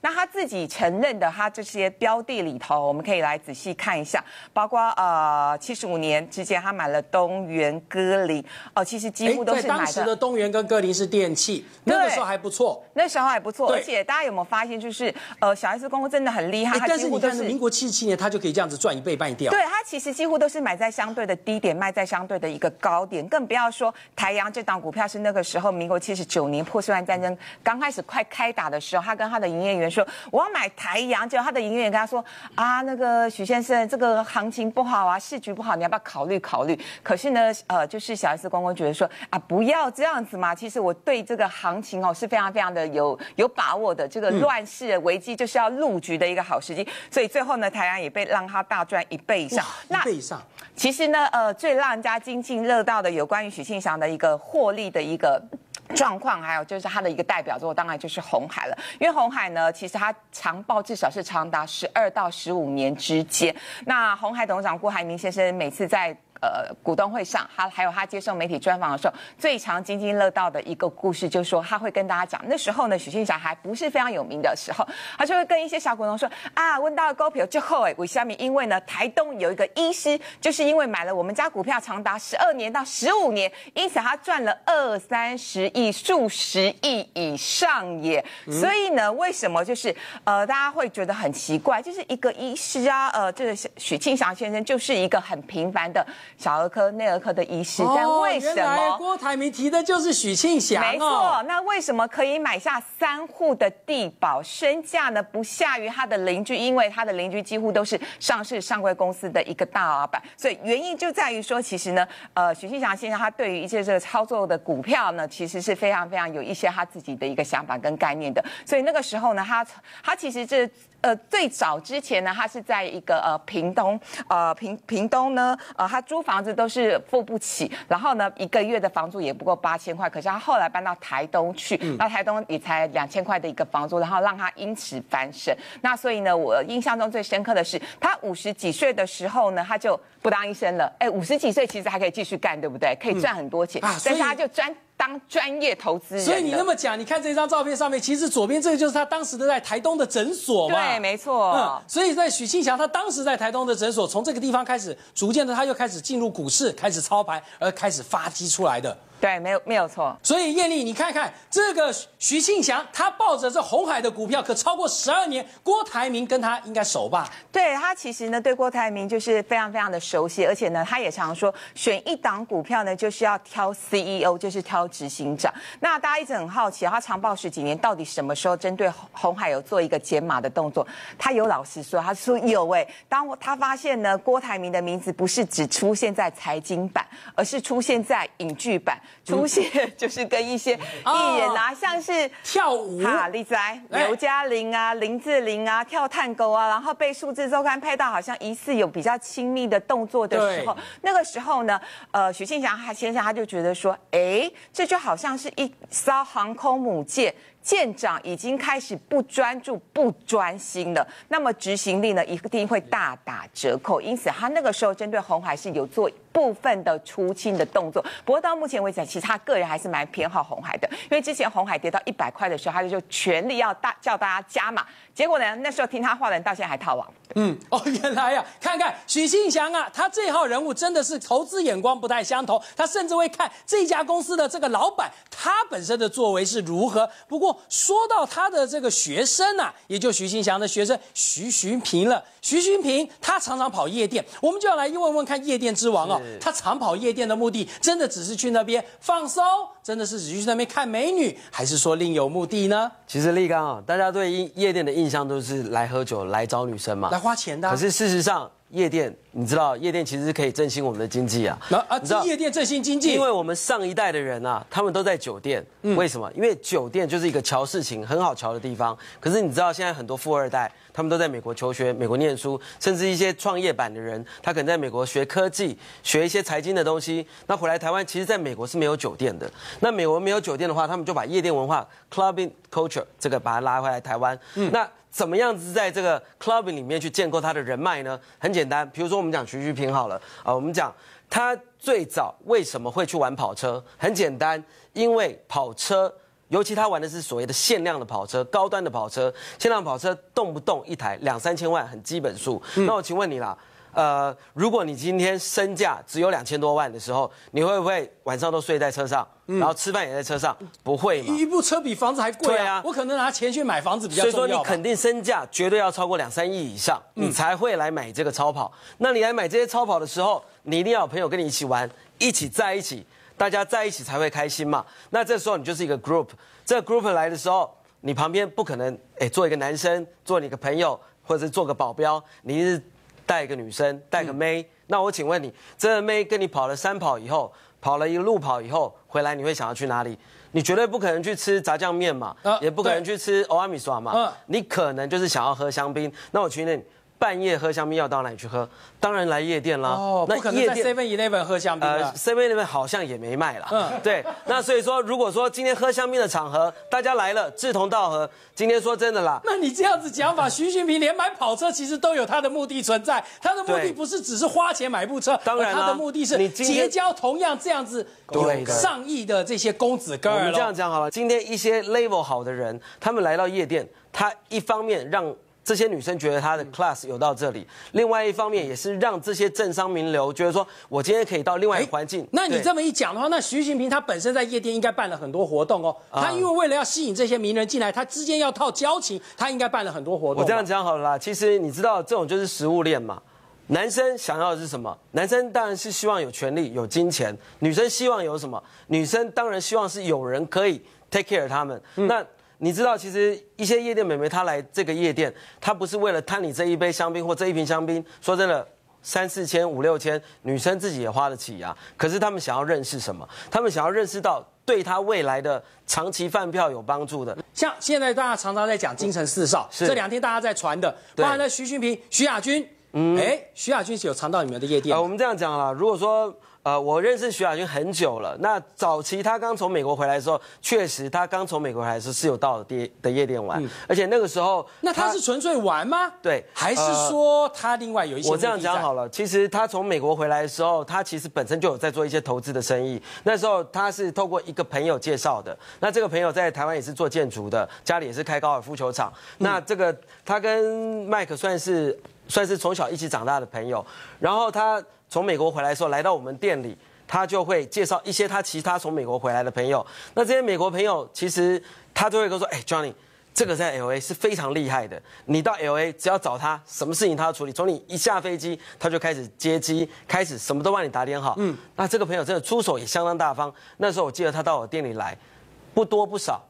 那他自己承认的，他这些标的里头，我们可以来仔细看一下，包括呃七十五年之前他买了东元、歌林，哦，其实几乎都是。当时的东元跟歌林是电器，那个时候还不错。那时候还不错，而且大家有没有发现，就是呃小 S 公公真的很厉害，他几乎都是。但是民国七十七年他就可以这样子赚一倍半掉。对他其实几乎都是买在相对的低点，卖在相对的一个高点，更不要说台阳这档股票是那个时候民国七十九年破四万战争刚开始快开打的时候，他跟他的营业员。说我要买台阳，结果他的营业员跟他说啊，那个许先生，这个行情不好啊，市局不好，你要不要考虑考虑？可是呢，呃，就是小 S 公公觉得说啊，不要这样子嘛。其实我对这个行情哦是非常非常的有有把握的。这个乱世的危机就是要入局的一个好时机。所以最后呢，台阳也被让他大赚一倍以上。一倍以上。其实呢，呃，最让人家津津乐道的有关于许庆祥的一个获利的一个。状况，还有就是它的一个代表作，当然就是红海了。因为红海呢，其实它长报至少是长达十二到十五年之间。那红海董事长郭海明先生每次在。呃，股东会上，他还有他接受媒体专访的时候，最常津津乐道的一个故事，就是说他会跟大家讲，那时候呢，许庆祥还不是非常有名的时候，他就会跟一些小股东说啊，问到了高票之后，哎，我下面因为呢，台东有一个医师，就是因为买了我们家股票长达十二年到十五年，因此他赚了二三十亿、数十亿以上也。所以呢，为什么就是呃，大家会觉得很奇怪，就是一个医师啊，呃，这个许庆祥先生就是一个很平凡的。小儿科、内儿科的医师，但为什么？郭台铭提的就是许庆祥。没错，那为什么可以买下三户的地保，身价呢不下于他的邻居？因为他的邻居几乎都是上市上柜公司的一个大老板，所以原因就在于说，其实呢，呃，许庆祥先生他对于一些这个操作的股票呢，其实是非常非常有一些他自己的一个想法跟概念的。所以那个时候呢，他他其实这。呃，最早之前呢，他是在一个呃屏东，呃屏屏东呢，呃他租房子都是付不起，然后呢一个月的房租也不够八千块，可是他后来搬到台东去，那台东也才两千块的一个房租，然后让他因此翻身。那所以呢，我印象中最深刻的是，他五十几岁的时候呢，他就不当医生了。哎，五十几岁其实还可以继续干，对不对？可以赚很多钱，但是他就专当专业投资人，所以你那么讲，你看这张照片上面，其实左边这个就是他当时的在台东的诊所嘛，对，没错。所以，在许庆祥他当时在台东的诊所，从这个地方开始，逐渐的他又开始进入股市，开始操盘而开始发迹出来的。对，没有没有错。所以艳丽，你看看这个徐庆祥，他抱着这红海的股票，可超过十二年。郭台铭跟他应该熟吧？对他其实呢，对郭台铭就是非常非常的熟悉，而且呢，他也常说，选一档股票呢，就是要挑 CEO，就是挑执行长。那大家一直很好奇，他长报十几年，到底什么时候针对红海有做一个解码的动作？他有老实说，他说有喂，当我他发现呢，郭台铭的名字不是只出现在财经版，而是出现在影剧版。出现 就是跟一些艺人啊，像是跳舞哈丽仔、刘嘉玲啊、林志玲啊跳探戈啊，然后被数字周刊拍到好像疑似有比较亲密的动作的时候，那个时候呢，呃，许庆祥他先生他就觉得说，哎，这就好像是一艘航空母舰。舰长已经开始不专注、不专心了，那么执行力呢，一定会大打折扣。因此，他那个时候针对红海是有做部分的出清的动作。不过到目前为止，其实他个人还是蛮偏好红海的，因为之前红海跌到一百块的时候，他就全力要大叫大家加码。结果呢，那时候听他话的人到现在还套牢。嗯，哦，原来啊，看看许信祥啊，他这号人物真的是投资眼光不太相同。他甚至会看这家公司的这个老板，他本身的作为是如何。不过。说到他的这个学生呐，也就徐新祥的学生徐徐平了。徐徐平他常常跑夜店，我们就要来问问看夜店之王哦，他常跑夜店的目的，真的只是去那边放松，真的是只是去那边看美女，还是说另有目的呢？其实，立刚啊，大家对夜店的印象都是来喝酒、来找女生嘛，来花钱的。可是事实上，夜店。你知道夜店其实是可以振兴我们的经济啊！那啊，知道夜店振兴经济？因为我们上一代的人啊，他们都在酒店。为什么？因为酒店就是一个瞧事情很好瞧的地方。可是你知道现在很多富二代，他们都在美国求学，美国念书，甚至一些创业板的人，他可能在美国学科技，学一些财经的东西。那回来台湾，其实在美国是没有酒店的。那美国没有酒店的话，他们就把夜店文化 （clubbing culture） 这个把它拉回来台湾。嗯，那怎么样子在这个 clubbing 里面去建构他的人脉呢？很简单，比如说。我们讲徐徐平好了啊，我们讲他最早为什么会去玩跑车？很简单，因为跑车尤其他玩的是所谓的限量的跑车、高端的跑车，限量跑车动不动一台两三千万，很基本数。那我请问你啦。呃，如果你今天身价只有两千多万的时候，你会不会晚上都睡在车上，然后吃饭也在车上？不会嘛？一部车比房子还贵。对啊我可能拿钱去买房子比较重要。所以说，你肯定身价绝对要超过两三亿以上，你才会来买这个超跑。那你来买这些超跑的时候，你一定要有朋友跟你一起玩，一起在一起，大家在一起才会开心嘛。那这时候你就是一个 group，这个 group 来的时候，你旁边不可能哎做一个男生，做你个朋友，或者做个保镖，你是。带一个女生，带个妹，那我请问你，这个妹跟你跑了三跑以后，跑了一路跑以后回来，你会想要去哪里？你绝对不可能去吃炸酱面嘛，也不可能去吃欧阿米耍嘛，你可能就是想要喝香槟。那我去那半夜喝香槟要到哪里去喝？当然来夜店啦。哦，不可能在 Seven Eleven 喝香槟呃，Seven Eleven 好像也没卖了。嗯，对。那所以说，如果说今天喝香槟的场合，大家来了志同道合，今天说真的啦。那你这样子讲法，徐新平连买跑车其实都有他的目的存在，他的目的不是只是花钱买部车，当然他的目的是结交同样这样子有上亿的这些公子哥儿我们这样讲好了，今天一些 level 好的人，他们来到夜店，他一方面让。这些女生觉得她的 class 有到这里，另外一方面也是让这些政商名流觉得说，我今天可以到另外一个环境。那你这么一讲的话，那徐新平他本身在夜店应该办了很多活动哦。他因为为了要吸引这些名人进来，他之间要套交情，他应该办了很多活动。我这样讲好了啦，其实你知道这种就是食物链嘛。男生想要的是什么？男生当然是希望有权利、有金钱。女生希望有什么？女生当然希望是有人可以 take care 他们。那你知道，其实一些夜店美眉她来这个夜店，她不是为了贪你这一杯香槟或这一瓶香槟。说真的，三四千、五六千，女生自己也花得起啊。可是她们想要认识什么？她们想要认识到对她未来的长期饭票有帮助的。像现在大家常常在讲京城四少，这两天大家在传的，包然了，徐俊平、徐亚军、嗯，哎，徐亚军是有常到你们的夜店？呃，我们这样讲了，如果说，呃，我认识徐亚军很久了，那早期他刚从美国回来的时候，确实他刚从美国回来时是有到的的夜店玩，而且那个时候，那他是纯粹玩吗？对，还是说他另外有一些？我这样讲好了，其实他从美国回来的时候，他其实本身就有在做一些投资的生意，那时候他是透过一个朋友介绍的，那这个朋友在台湾也是做建筑的，家里也是开高尔夫球场，那这个他跟麦克算是。算是从小一起长大的朋友，然后他从美国回来时候来到我们店里，他就会介绍一些他其他从美国回来的朋友。那这些美国朋友其实他就会跟说：“哎，Johnny，这个在 L A 是非常厉害的，你到 L A 只要找他，什么事情他要处理。从你一下飞机，他就开始接机，开始什么都帮你打点好。”嗯，那这个朋友真的出手也相当大方。那时候我记得他到我店里来，不多不少。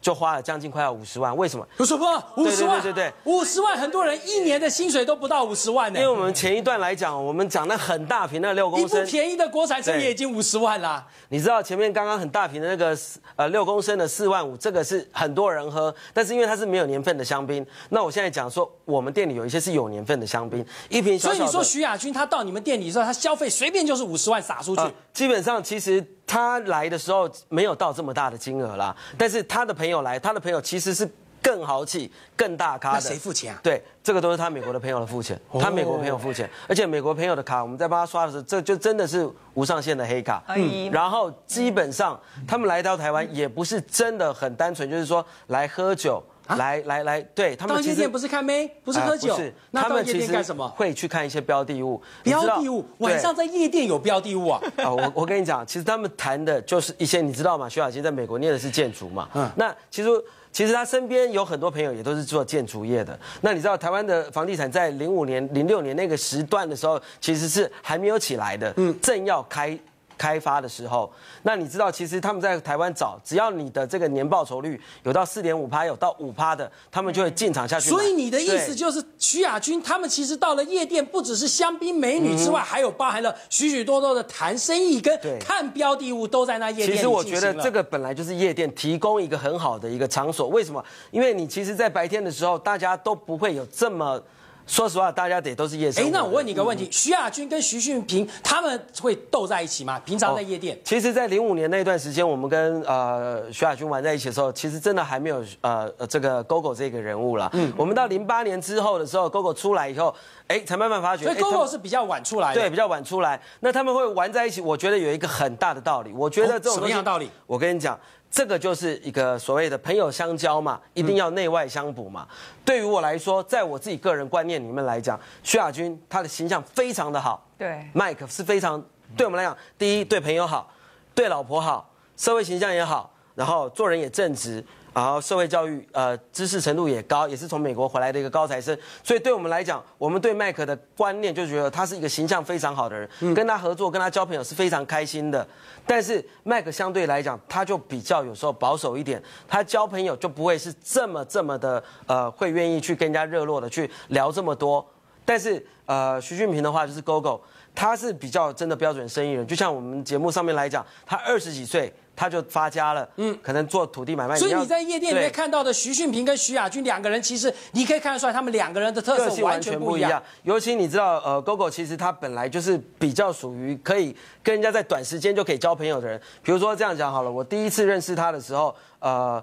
就花了将近快要五十万，为什么？五十万，五十万，对对对，五十万，很多人一年的薪水都不到五十万呢。因为我们前一段来讲，我们讲那很大瓶那六公升，一部便宜的国产车也已经五十万了。你知道前面刚刚很大瓶的那个呃六公升的四万五，这个是很多人喝，但是因为它是没有年份的香槟。那我现在讲说，我们店里有一些是有年份的香槟，一瓶。所以你说徐亚军他到你们店里之后，他消费随便就是五十万撒出去，基本上其实。他来的时候没有到这么大的金额啦，但是他的朋友来，他的朋友其实是更豪气、更大咖的。谁付钱啊？对，这个都是他美国的朋友的付钱，他美国朋友付钱，而且美国朋友的卡，我们在帮他刷的时候，这就真的是无上限的黑卡。然后基本上他们来到台湾，也不是真的很单纯，就是说来喝酒。来来来，对他们到夜店不是看妹，不是喝酒，他们其实干什么？会去看一些标的物。标的物，晚上在夜店有标的物啊！啊，我我跟你讲，其实他们谈的就是一些，你知道吗？徐小琪在美国念的是建筑嘛。嗯。那其实其实他身边有很多朋友也都是做建筑业的。那你知道台湾的房地产在零五年、零六年那个时段的时候，其实是还没有起来的。嗯。正要开。开发的时候，那你知道，其实他们在台湾找，只要你的这个年报酬率有到四点五趴，有到五趴的，他们就会进场下去。所以你的意思就是，徐亚军他们其实到了夜店，不只是香槟美女之外，还有包含了许许多多的谈生意跟看标的物，都在那夜店。其实我觉得这个本来就是夜店提供一个很好的一个场所。为什么？因为你其实，在白天的时候，大家都不会有这么。说实话，大家得都是夜生活。哎，那我问你一个问题：徐亚军跟徐俊平他们会斗在一起吗？平常在夜店？其实，在零五年那段时间，我们跟呃徐亚军玩在一起的时候，其实真的还没有呃这个 g o g o 这个人物了。嗯，我们到零八年之后的时候 g o g o 出来以后，哎，才慢慢发觉。所以 g o g o 是比较晚出来。对，比较晚出来。那他们会玩在一起，我觉得有一个很大的道理。我觉得这种什么样道理？我跟你讲。这个就是一个所谓的朋友相交嘛，一定要内外相补嘛。对于我来说，在我自己个人观念里面来讲，薛亚军他的形象非常的好，对，Mike 是非常对我们来讲，第一对朋友好，对老婆好，社会形象也好，然后做人也正直。然后社会教育，呃，知识程度也高，也是从美国回来的一个高材生，所以对我们来讲，我们对麦克的观念就觉得他是一个形象非常好的人，跟他合作、跟他交朋友是非常开心的。但是麦克相对来讲，他就比较有时候保守一点，他交朋友就不会是这么这么的，呃，会愿意去跟人家热络的去聊这么多。但是呃，徐俊平的话就是 GoGo，他是比较真的标准生意人，就像我们节目上面来讲，他二十几岁。他就发家了，嗯，可能做土地买卖。所以你在夜店里面看到的徐训平跟徐亚军两个人，其实你可以看得出来，他们两个人的特色完全不一样。尤其你知道，呃 g o g o 其实他本来就是比较属于可以跟人家在短时间就可以交朋友的人。比如说这样讲好了，我第一次认识他的时候，呃。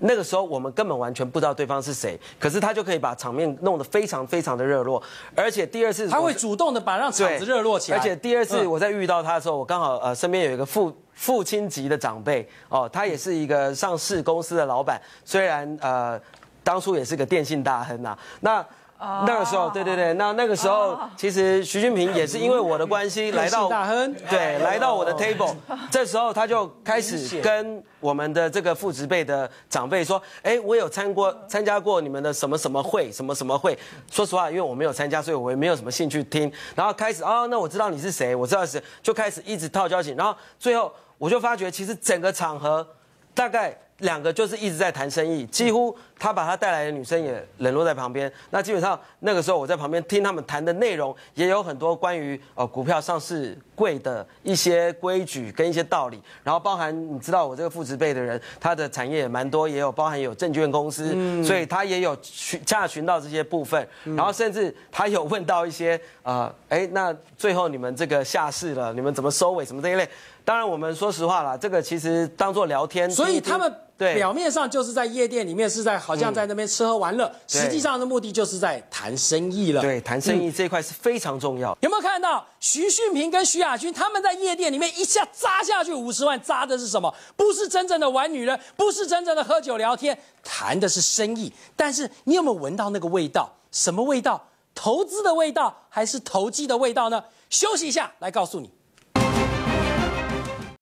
那个时候我们根本完全不知道对方是谁，可是他就可以把场面弄得非常非常的热络，而且第二次他会主动的把让场子热络起来。而且第二次我在遇到他的时候，我刚好呃身边有一个父父亲级的长辈哦，他也是一个上市公司的老板，虽然呃当初也是个电信大亨呐，那。那个时候，对对对，那那个时候，其实徐俊平也是因为我的关系 来到，对，来到我的 table。这时候他就开始跟我们的这个父职辈的长辈说：“哎，我有参过参加过你们的什么什么会，什么什么会。”说实话，因为我没有参加，所以我也没有什么兴趣听。然后开始，哦，那我知道你是谁，我知道谁，就开始一直套交情。然后最后，我就发觉其实整个场合大概。两个就是一直在谈生意，几乎他把他带来的女生也冷落在旁边。那基本上那个时候我在旁边听他们谈的内容，也有很多关于呃股票上市贵的一些规矩跟一些道理。然后包含你知道我这个父执辈的人，他的产业也蛮多，也有包含有证券公司，所以他也有去洽询到这些部分。然后甚至他有问到一些呃，哎，那最后你们这个下市了，你们怎么收尾，什么这一类？当然，我们说实话啦，这个其实当做聊天。所以他们表面上就是在夜店里面，是在好像在那边吃喝玩乐，实际上的目的就是在谈生意了。对，谈生意这一块是非常重要。有没有看到徐训平跟徐亚军他们在夜店里面一下扎下去五十万，扎的是什么？不是真正的玩女人，不是真正的喝酒聊天，谈的是生意。但是你有没有闻到那个味道？什么味道？投资的味道，还是投机的味道呢？休息一下，来告诉你。